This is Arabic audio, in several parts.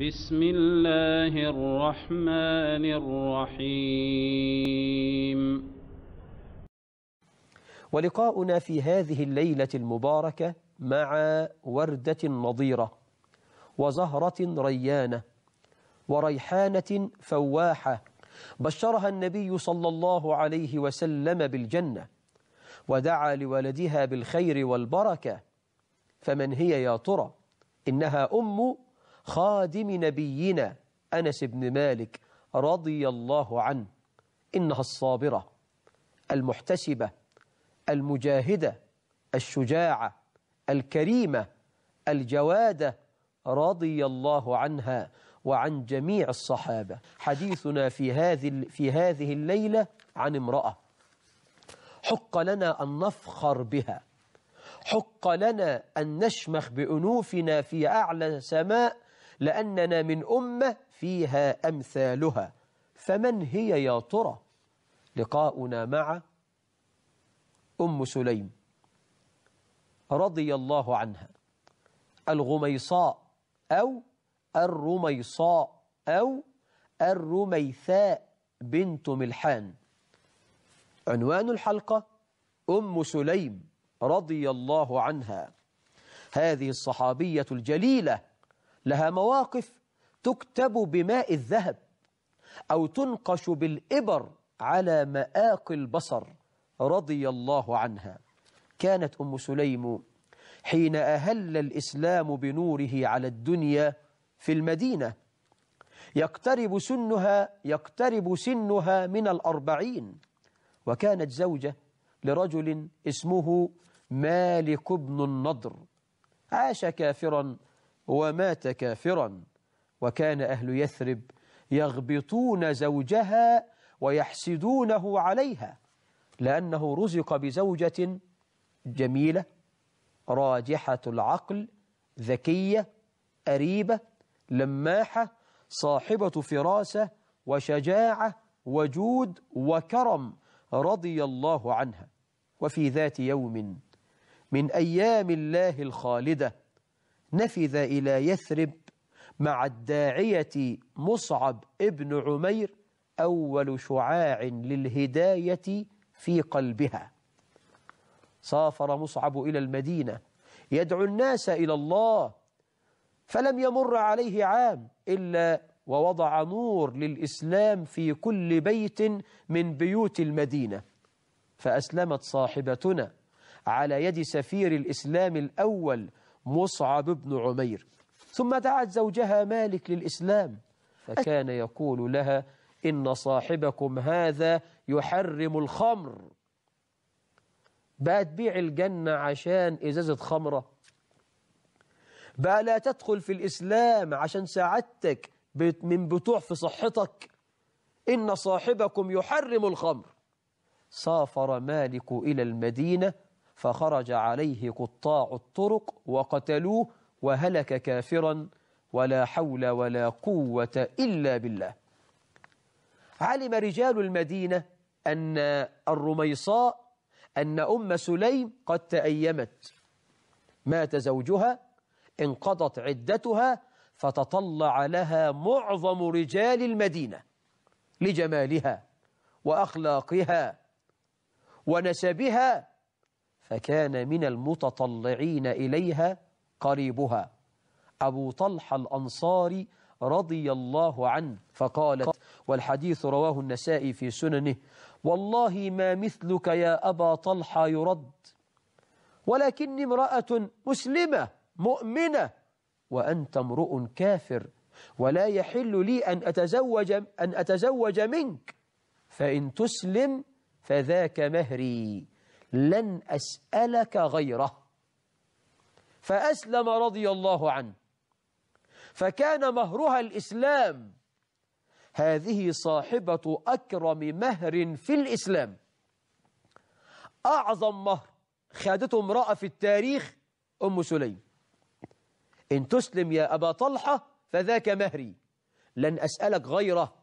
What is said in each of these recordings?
بسم الله الرحمن الرحيم ولقاؤنا في هذه الليلة المباركة مع وردة نضيرة وزهرة ريانة وريحانة فواحة بشرها النبي صلى الله عليه وسلم بالجنة ودعا لولدها بالخير والبركة فمن هي يا ترى إنها أم خادم نبينا أنس بن مالك رضي الله عنه إنها الصابرة المحتسبة المجاهدة الشجاعة الكريمة الجوادة رضي الله عنها وعن جميع الصحابة حديثنا في هذه في هذه الليلة عن امرأة حق لنا أن نفخر بها حق لنا أن نشمخ بأنوفنا في أعلى سماء لأننا من أمة فيها أمثالها فمن هي يا ترى لقاؤنا مع أم سليم رضي الله عنها الغميصاء أو الرميصاء أو الرميثاء بنت ملحان عنوان الحلقة أم سليم رضي الله عنها هذه الصحابية الجليلة لها مواقف تكتب بماء الذهب أو تنقش بالإبر على مآق البصر رضي الله عنها كانت أم سليم حين أهل الإسلام بنوره على الدنيا في المدينة يقترب سنها يقترب سنها من الأربعين وكانت زوجة لرجل اسمه مالك بن النضر عاش كافرا ومات كافرا وكان أهل يثرب يغبطون زوجها ويحسدونه عليها لأنه رزق بزوجة جميلة راجحة العقل ذكية أريبة لماحة صاحبة فراسة وشجاعة وجود وكرم رضي الله عنها وفي ذات يوم من أيام الله الخالدة نفذ إلى يثرب مع الداعية مصعب ابن عمير أول شعاع للهداية في قلبها سافر مصعب إلى المدينة يدعو الناس إلى الله فلم يمر عليه عام إلا ووضع نور للإسلام في كل بيت من بيوت المدينة فأسلمت صاحبتنا على يد سفير الإسلام الأول مصعب بن عمير ثم دعت زوجها مالك للإسلام فكان يقول لها إن صاحبكم هذا يحرم الخمر بقى تبيع الجنة عشان إزازة خمرة بقى لا تدخل في الإسلام عشان سعادتك من بتوع في صحتك إن صاحبكم يحرم الخمر سافر مالك إلى المدينة فخرج عليه قطاع الطرق وقتلوه وهلك كافرا ولا حول ولا قوة إلا بالله علم رجال المدينة أن الرميصاء أن أم سليم قد تأيمت مات زوجها انقضت عدتها فتطلع لها معظم رجال المدينة لجمالها وأخلاقها ونسبها فكان من المتطلعين إليها قريبها أبو طلحة الأنصاري رضي الله عنه فقالت والحديث رواه النسائي في سننه والله ما مثلك يا أبا طلحة يرد ولكني امرأة مسلمة مؤمنة وأنت امرؤ كافر ولا يحل لي أن أتزوج, أن أتزوج منك فإن تسلم فذاك مهري لن أسألك غيره فأسلم رضي الله عنه فكان مهرها الإسلام هذه صاحبة أكرم مهر في الإسلام أعظم مهر خادته امرأة في التاريخ أم سليم إن تسلم يا أبا طلحة فذاك مهري لن أسألك غيره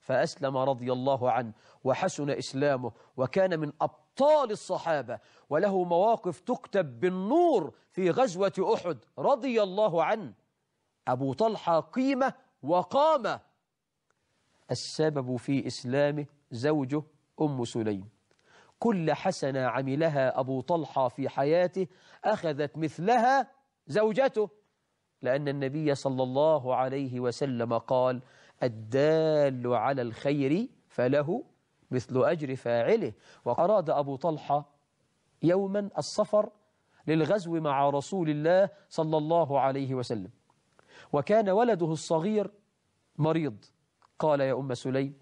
فأسلم رضي الله عنه وحسن إسلامه وكان من أبطال أبطال الصحابة وله مواقف تكتب بالنور في غزوة أحد رضي الله عنه أبو طلحة قيمة وقامة السبب في إسلامه زوجه أم سليم كل حسنة عملها أبو طلحة في حياته أخذت مثلها زوجته لأن النبي صلى الله عليه وسلم قال الدال على الخير فله مثل أجر فاعله وأراد أبو طلحة يوما السفر للغزو مع رسول الله صلى الله عليه وسلم وكان ولده الصغير مريض قال يا أم سليم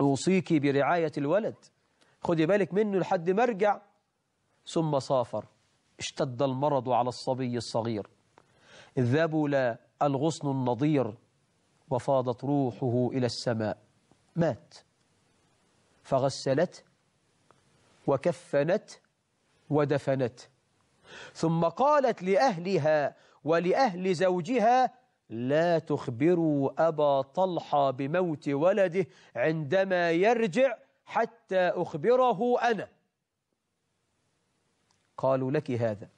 أوصيك برعاية الولد خذي بالك منه لحد ما ارجع ثم سافر اشتد المرض على الصبي الصغير ذبل الغصن النضير وفاضت روحه إلى السماء مات فغسلت وكفنت ودفنت ثم قالت لأهلها ولأهل زوجها لا تخبروا أبا طلحة بموت ولده عندما يرجع حتى أخبره أنا قالوا لك هذا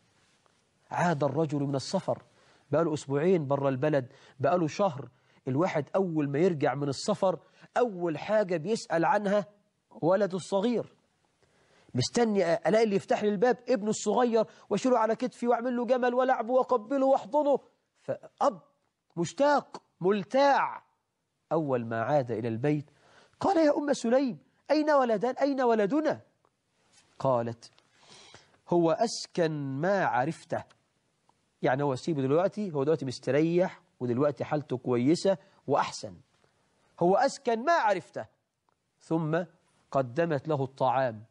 عاد الرجل من السفر بقاله أسبوعين برا البلد بقاله شهر الواحد أول ما يرجع من السفر أول حاجة بيسأل عنها ولده الصغير مستني ألاقي اللي يفتح لي الباب ابنه الصغير واشيله على كتفي واعمل له جمل والعبه واقبله واحضنه فأب مشتاق ملتاع أول ما عاد إلى البيت قال يا أم سليم أين ولدان أين ولدنا قالت هو أسكن ما عرفته يعني هو سيبه دلوقتي هو دلوقتي مستريح ودلوقتي حالته كويسة وأحسن هو أسكن ما عرفته ثم قدمت له الطعام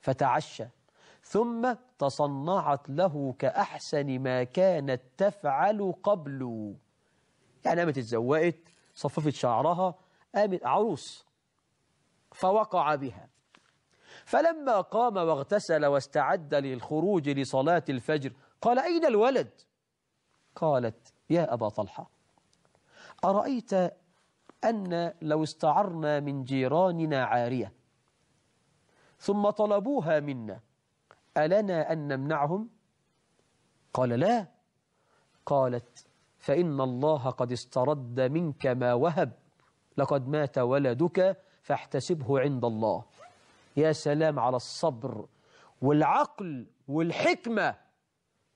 فتعشى ثم تصنعت له كأحسن ما كانت تفعل قبل يعني قامت اتزوقت صففت شعرها قامت عروس فوقع بها فلما قام واغتسل واستعد للخروج لصلاة الفجر قال أين الولد؟ قالت يا أبا طلحة أرأيت أن لو استعرنا من جيراننا عارية ثم طلبوها منا ألنا أن نمنعهم؟ قال لا قالت فإن الله قد استرد منك ما وهب لقد مات ولدك فاحتسبه عند الله يا سلام على الصبر والعقل والحكمة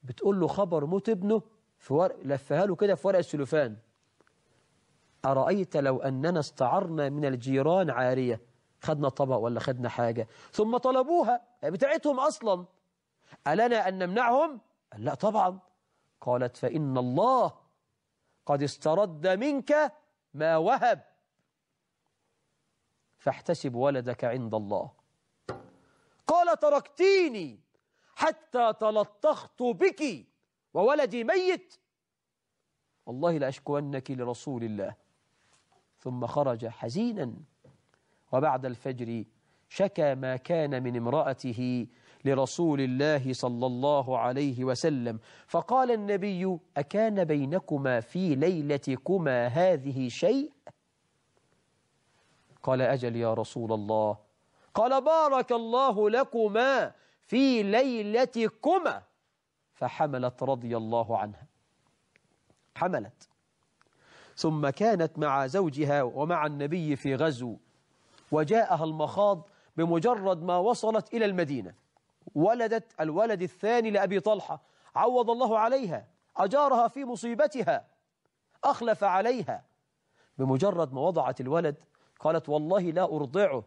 بتقول له خبر موت ابنه في ورق لفها له كده في ورق السلوفان أرأيت لو أننا استعرنا من الجيران عارية خدنا طبق ولا خدنا حاجة ثم طلبوها بتاعتهم أصلا ألنا أن نمنعهم؟ قال لا طبعا قالت فإن الله قد استرد منك ما وهب فاحتسب ولدك عند الله قال تركتيني حتى تلطخت بك وولدي ميت والله لأشكونك لرسول الله ثم خرج حزينا وبعد الفجر شكى ما كان من امرأته لرسول الله صلى الله عليه وسلم فقال النبي أكان بينكما في ليلتكما هذه شيء؟ قال أجل يا رسول الله قال بارك الله لكما في ليلتكما فحملت رضي الله عنها حملت ثم كانت مع زوجها ومع النبي في غزو وجاءها المخاض بمجرد ما وصلت إلى المدينة ولدت الولد الثاني لأبي طلحة عوض الله عليها أجارها في مصيبتها أخلف عليها بمجرد ما وضعت الولد قالت والله لا أرضعه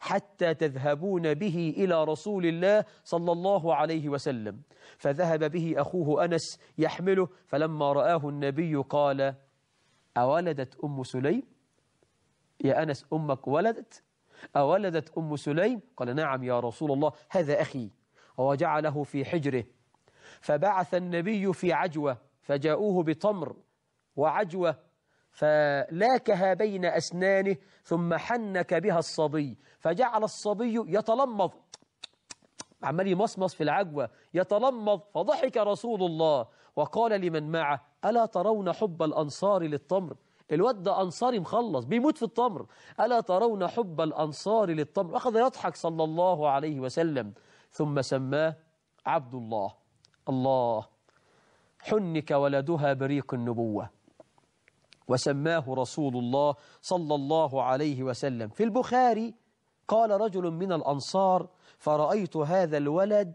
حتى تذهبون به إلى رسول الله صلى الله عليه وسلم فذهب به أخوه أنس يحمله فلما رآه النبي قال أولدت أم سليم يا أنس أمك ولدت أولدت أم سليم قال نعم يا رسول الله هذا أخي وجعله في حجره فبعث النبي في عجوة فجاءوه بتمر وعجوة فلاكها بين أسنانه ثم حنك بها الصبي فجعل الصبي يتلمض عمال يمصمص في العجوة يتلمض فضحك رسول الله وقال لمن معه ألا ترون حب الأنصار للتمر الواد ده أنصاري مخلص بيموت في التمر ألا ترون حب الأنصار للتمر أخذ يضحك صلى الله عليه وسلم ثم سماه عبد الله الله حنك ولدها بريق النبوة وسماه رسول الله صلى الله عليه وسلم في البخاري قال رجل من الأنصار فرأيت هذا الولد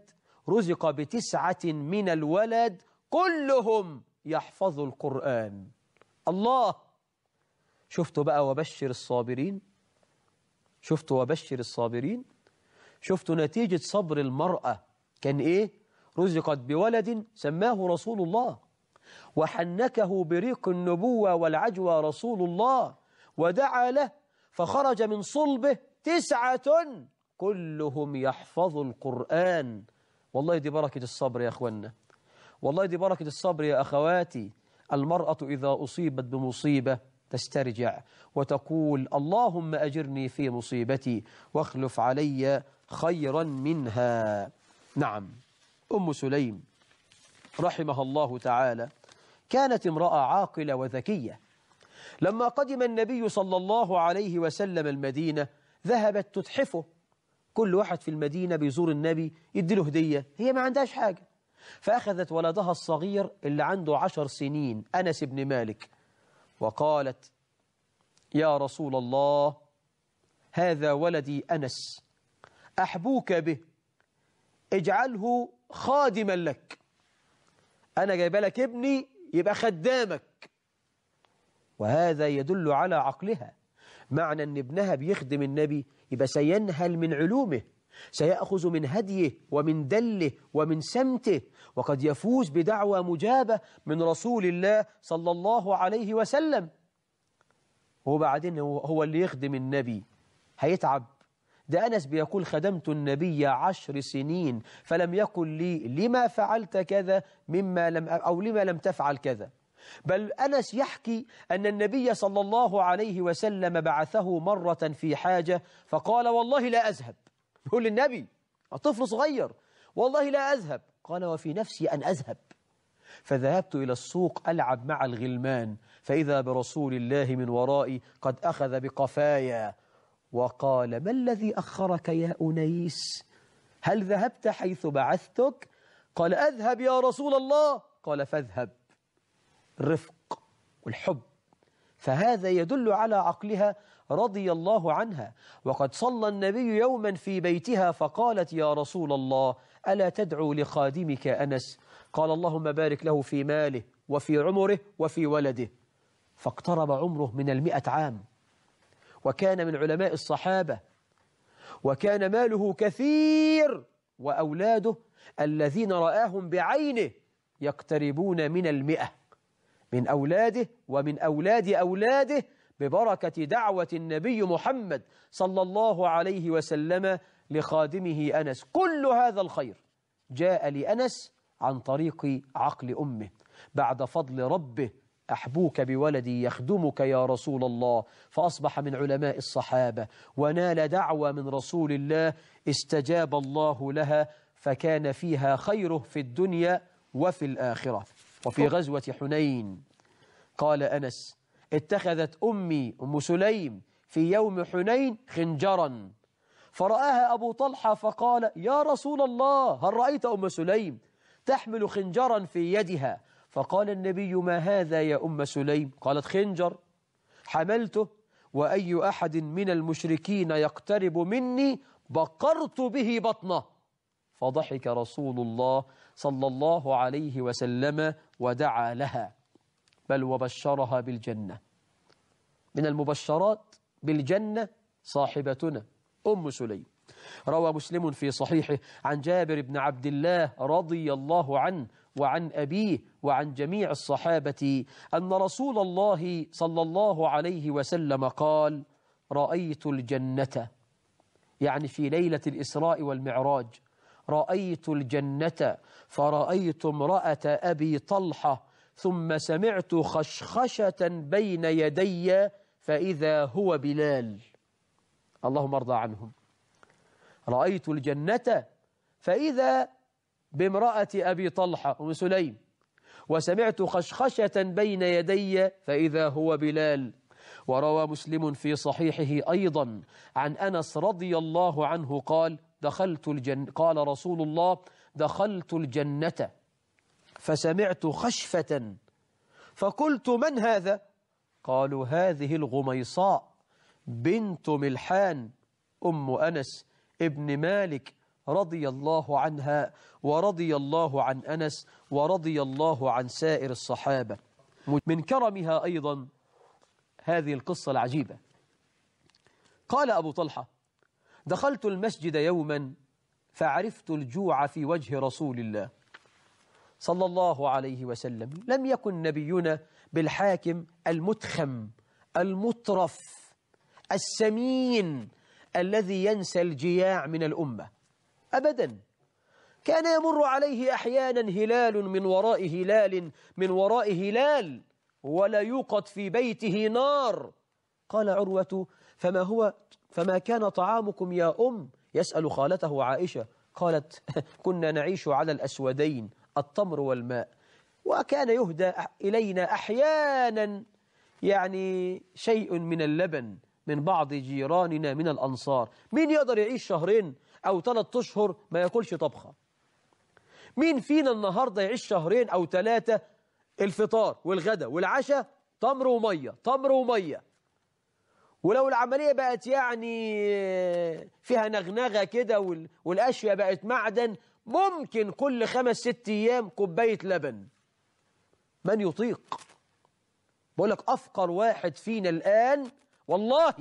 رزق بتسعة من الولد كلهم يحفظ القرآن الله شفتوا بقى وبشر الصابرين شفتوا وبشر الصابرين شفتوا نتيجة صبر المرأة كان إيه رزقت بولد سماه رسول الله وحنكه بريق النبوة والعجوى رسول الله ودعا له فخرج من صلبه تسعة كلهم يحفظ القرآن والله دي بركة الصبر يا أخوانا والله دي بركة الصبر يا أخواتي المرأة إذا أصيبت بمصيبة تسترجع وتقول اللهم أجرني في مصيبتي واخلف علي خيرا منها نعم أم سليم رحمها الله تعالى كانت امرأة عاقلة وذكية لما قدم النبي صلى الله عليه وسلم المدينة ذهبت تتحفه كل واحد في المدينة بيزور النبي يدي له هدية هي ما عندهاش حاجة فأخذت ولدها الصغير اللي عنده عشر سنين أنس بن مالك وقالت يا رسول الله هذا ولدي أنس أحبوك به اجعله خادما لك أنا جايبه لك ابني يبقى خدامك وهذا يدل على عقلها معنى أن ابنها بيخدم النبي يبقى سينهل من علومه سيأخذ من هديه ومن دله ومن سمته وقد يفوز بدعوى مجابة من رسول الله صلى الله عليه وسلم وبعدين هو اللي يخدم النبي هيتعب ده أنس بيقول خدمت النبي عشر سنين فلم يقل لي لما فعلت كذا مما لم أو لما لم تفعل كذا بل أنس يحكي أن النبي صلى الله عليه وسلم بعثه مرة في حاجة فقال والله لا أذهب بيقول للنبي طفل صغير والله لا أذهب قال وفي نفسي أن أذهب فذهبت إلى السوق ألعب مع الغلمان فإذا برسول الله من ورائي قد أخذ بقفايا وقال ما الذي أخرك يا أنيس هل ذهبت حيث بعثتك قال أذهب يا رسول الله قال فاذهب الرفق والحب فهذا يدل على عقلها رضي الله عنها وقد صلى النبي يوما في بيتها فقالت يا رسول الله ألا تدعو لخادمك أنس قال اللهم بارك له في ماله وفي عمره وفي ولده فاقترب عمره من المئة عام وكان من علماء الصحابة وكان ماله كثير وأولاده الذين رآهم بعينه يقتربون من المئة من أولاده ومن أولاد أولاده ببركة دعوة النبي محمد صلى الله عليه وسلم لخادمه أنس كل هذا الخير جاء لأنس عن طريق عقل أمه بعد فضل ربه أحبوك بولدي يخدمك يا رسول الله فأصبح من علماء الصحابة ونال دعوة من رسول الله استجاب الله لها فكان فيها خيره في الدنيا وفي الآخرة وفي غزوة حنين قال أنس اتخذت أمي أم سليم في يوم حنين خنجرا فرآها أبو طلحة فقال يا رسول الله هل رأيت أم سليم تحمل خنجرا في يدها فقال النبي ما هذا يا أم سليم قالت خنجر حملته وأي أحد من المشركين يقترب مني بقرت به بطنه فضحك رسول الله صلى الله عليه وسلم ودعا لها بل وبشرها بالجنة من المبشرات بالجنة صاحبتنا أم سليم روى مسلم في صحيحه عن جابر بن عبد الله رضي الله عنه وعن أبيه وعن جميع الصحابة أن رسول الله صلى الله عليه وسلم قال رأيت الجنة يعني في ليلة الإسراء والمعراج رأيت الجنة فرأيت امرأة أبي طلحة ثم سمعت خشخشة بين يدي فإذا هو بلال اللهم ارضى عنهم رأيت الجنة فإذا بامرأة أبي طلحة أم سليم وسمعت خشخشة بين يدي فإذا هو بلال وروى مسلم في صحيحه أيضا عن أنس رضي الله عنه قال دخلت الجن قال رسول الله دخلت الجنة فسمعت خشفة فقلت من هذا قالوا هذه الغميصاء بنت ملحان أم أنس ابن مالك رضي الله عنها ورضي الله عن أنس ورضي الله عن سائر الصحابة من كرمها أيضا هذه القصة العجيبة قال أبو طلحة دخلت المسجد يوما فعرفت الجوع في وجه رسول الله صلى الله عليه وسلم لم يكن نبينا بالحاكم المتخم المطرف السمين الذي ينسى الجياع من الأمة أبدا كان يمر عليه أحيانا هلال من وراء هلال من وراء هلال ولا يوقد في بيته نار قال عروة فما هو فما كان طعامكم يا أم يسأل خالته عائشة قالت كنا نعيش على الأسودين التمر والماء وكان يهدى إلينا أحيانا يعني شيء من اللبن من بعض جيراننا من الأنصار مين يقدر يعيش شهرين أو ثلاثة أشهر ما ياكلش طبخة مين فينا النهاردة يعيش شهرين أو ثلاثة الفطار والغداء والعشاء تمر ومية تمر ومية ولو العملية بقت يعني فيها نغنغة كده والأشياء بقت معدن ممكن كل خمس ست أيام كوباية لبن من يطيق بقول لك أفقر واحد فينا الآن والله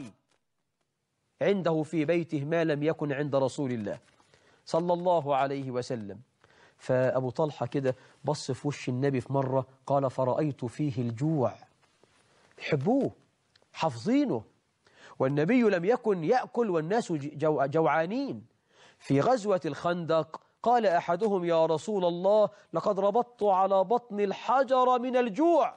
عنده في بيته ما لم يكن عند رسول الله صلى الله عليه وسلم فأبو طلحة كده بص في وش النبي في مرة قال فرأيت فيه الجوع حبوه حافظينه والنبي لم يكن يأكل والناس جوعانين في غزوة الخندق قال أحدهم يا رسول الله لقد ربطت على بطن الحجر من الجوع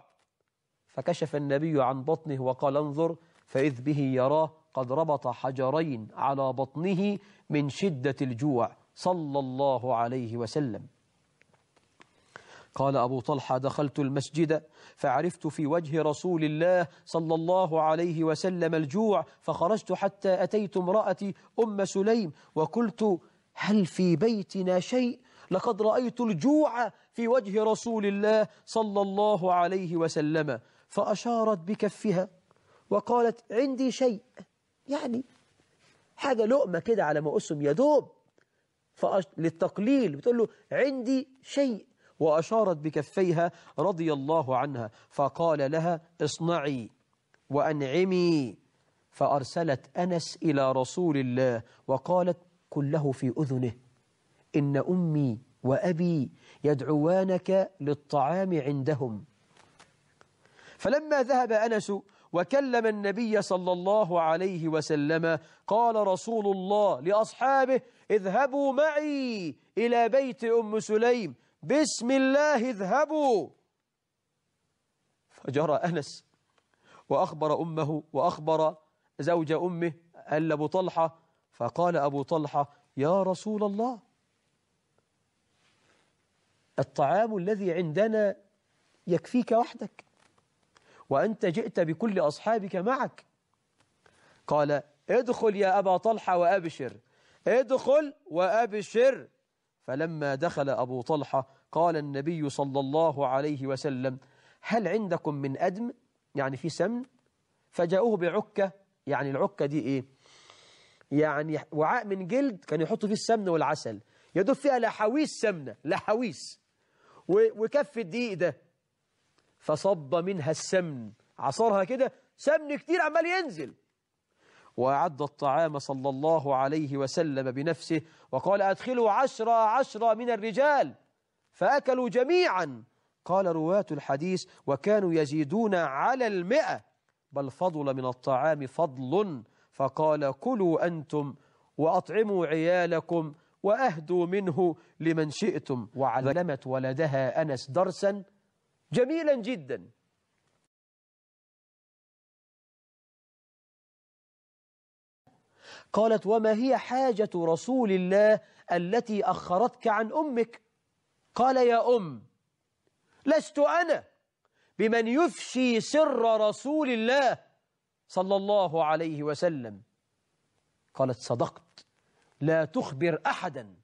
فكشف النبي عن بطنه وقال انظر فإذ به يراه قد ربط حجرين على بطنه من شدة الجوع صلى الله عليه وسلم قال أبو طلحة دخلت المسجد فعرفت في وجه رسول الله صلى الله عليه وسلم الجوع فخرجت حتى أتيت امرأتي أم سليم وقلت هل في بيتنا شيء لقد رأيت الجوع في وجه رسول الله صلى الله عليه وسلم فأشارت بكفها وقالت عندي شيء يعني حاجة لقمة كده على ما أسم يدوب للتقليل بتقول له عندي شيء وأشارت بكفيها رضي الله عنها فقال لها اصنعي وأنعمي فأرسلت أنس إلى رسول الله وقالت قل له في أذنه إن أمي وأبي يدعوانك للطعام عندهم فلما ذهب أنس وكلم النبي صلى الله عليه وسلم قال رسول الله لأصحابه اذهبوا معي إلى بيت أم سليم بسم الله اذهبوا فجرى أنس وأخبر أمه وأخبر زوج أمه أن أبو طلحة فقال أبو طلحة يا رسول الله الطعام الذي عندنا يكفيك وحدك وأنت جئت بكل أصحابك معك قال ادخل يا أبا طلحة وأبشر ادخل وأبشر فلما دخل أبو طلحة قال النبي صلى الله عليه وسلم هل عندكم من أدم يعني في سمن فجاءوه بعكة يعني العكة دي إيه يعني وعاء من جلد كان يحطوا فيه السمن والعسل يدوب فيها لحويس سمنة لحويس وكف الدقيق ده فصب منها السمن عصرها كده سمن كتير عمال ينزل وأعد الطعام صلى الله عليه وسلم بنفسه وقال أدخلوا عشرة عشرة من الرجال فأكلوا جميعا قال رواة الحديث وكانوا يزيدون على المئة بل فضل من الطعام فضل فقال كلوا أنتم وأطعموا عيالكم وأهدوا منه لمن شئتم وعلمت ولدها أنس درسا جميلا جدا قالت وما هي حاجة رسول الله التي أخرتك عن أمك قال يا أم لست أنا بمن يفشي سر رسول الله صلى الله عليه وسلم قالت صدقت لا تخبر أحدا